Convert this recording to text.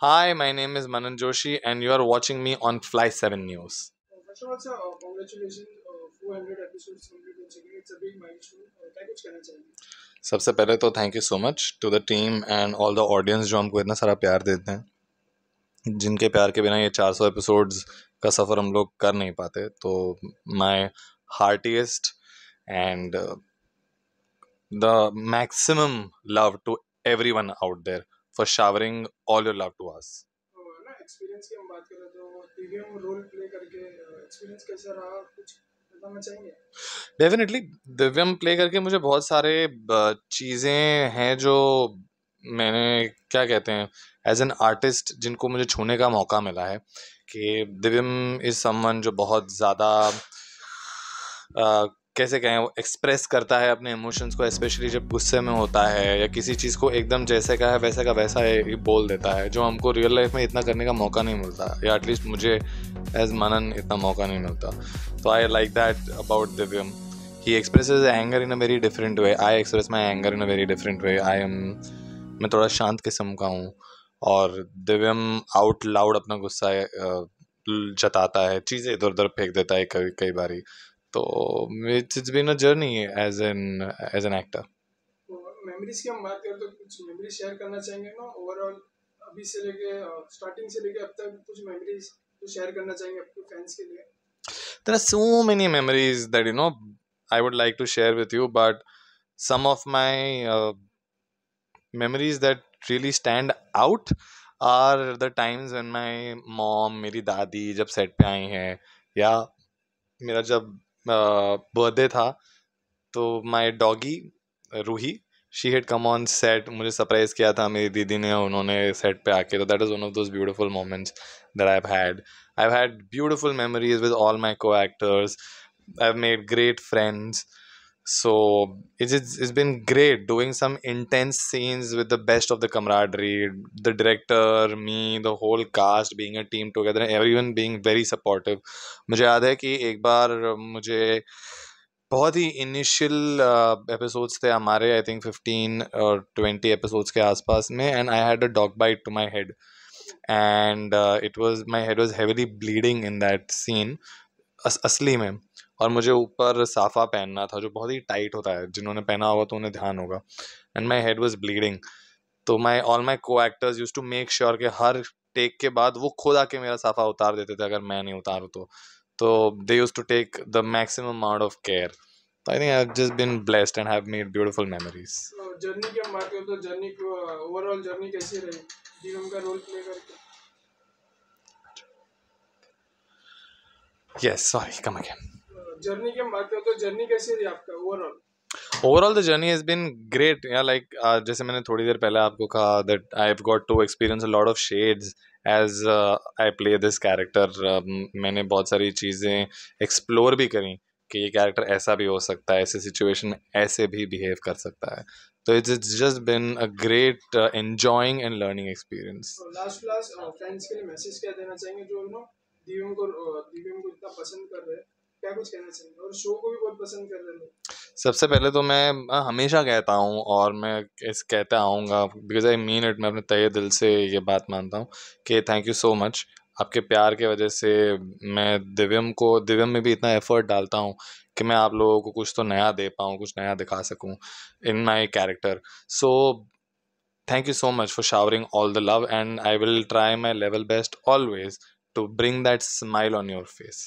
Hi, my name is Manan Joshi, and you are watching me on Fly 7 News. Uh, sir, uh, congratulations, uh, 400 episodes It's a big milestone. क्या कुछ कहना चाहिए? सबसे पहले तो thank you so much to the team and all the audience जिनके प्यार के बिना ये 400 एपिसोड्स का सफ़र हम लोग कर नहीं पाते तो my heartiest and the maximum love to everyone out there for showering all your love to us experience की हम बात करें तो टीवीएम रोल प्ले करके एक्सपीरियंस कैसा रहा कुछ डेफिनेटली दिव्यम प्ले करके मुझे बहुत सारे चीज़ें हैं जो मैंने क्या कहते हैं एज एन आर्टिस्ट जिनको मुझे छूने का मौका मिला है कि दिव्यम इज़ समन जो बहुत ज़्यादा कैसे कहें वो एक्सप्रेस करता है अपने इमोशंस को स्पेशली जब गुस्से में होता है या किसी चीज़ को एकदम जैसे का है वैसे का वैसा है बोल देता है जो हमको रियल लाइफ में इतना करने का मौका नहीं मिलता या एटलीस्ट मुझे एज मनन इतना मौका नहीं मिलता तो I like that about Divyam he express anger in a very different way I express my anger in a very different way I am मैं थोड़ा शांत किस्म का हूँ और दिव्यम आउट लाउड अपना गुस्सा जताता है चीज़ें इधर उधर फेंक देता है कभी कई बारी तो it's been a journey as an as an actor memories की हम बात करें तो कुछ मेमोरी शेयर करना चाहेंगे ना ओवरऑल अभी से लेके स्टार्टिंग से लेके अब तक कुछ मेमोरीज तो शेयर करना चाहेंगे आपके फैंस के लिए there are so many memories that you know I would like to share with you but some of my memories that really stand out are the times when my mom मेरी दादी जब set पे आई हैं या मेरा जब birthday था तो my doggy Ruhi she had come on set मुझे सरप्राइज़ किया था मेरी दीदी ने उन्होंने सेट पे आके तो that is one of those beautiful moments that I had I had beautiful memories with all my co-actors I have made great friends so it's, it's been great doing some intense scenes with the best of the camaraderie the director me the whole cast being a team together everyone being very supportive mujhe yaad hai ki ek bar mujhe bahut hi initial uh, episodes the hamare i think 15 or 20 episodes ke aas pass mein and i had a dog bite to my head and uh, it was my head was heavily bleeding in that scene अस, असली में और मुझे ऊपर साफ़ा पहनना था जो बहुत ही टाइट होता है जिन्होंने पहना होगा तो उन्हें ध्यान होगा and my head was bleeding तो my all my co-actors used to make sure के हर टेक के बाद वो खुद आके मेरा साफ़ा उतार देते थे अगर मैं नहीं उतारूँ तो तो they used to take the maximum amount of care तो I think I have just been blessed and have made beautiful memories journey के बात करें तो जर्नी ओवरऑल जर्नी कैसी रही का रोल प्ले करके yes sorry come again journey की बात करें तो जर्नी कैसी रही आपका overall overall the journey has been great yeah like जैसे मैंने थोड़ी देर पहले आपको कहा that I have got to experience a lot of shades as I play this character मैंने बहुत सारी चीज़ें एक्सप्लोर भी करी कि ये कैरेक्टर ऐसा भी हो सकता है ऐसे सिचुएशन में ऐसे भी बिहेव कर सकता है तो it's it's just been a great enjoying and learning experience last last friends के लिए मैसेज क्या देना चाहेंगे जो नो को को इतना पसंद कर रहे हैं सबसे पहले तो मैं हमेशा कहता हूँ और मैं इस कहता आऊँगा बिकॉज आई मीन इट मैं अपने तय दिल से ये बात मानता हूँ कि थैंक यू सो मच आपके प्यार के वजह से मैं दिव्यम को दिव्यम में भी इतना एफर्ट डालता हूँ कि मैं आप लोगों को कुछ तो नया दे पाऊँ कुछ नया दिखा सकूँ in my character so thank you so much for showering all the love and I will try my level best always to bring that smile on your face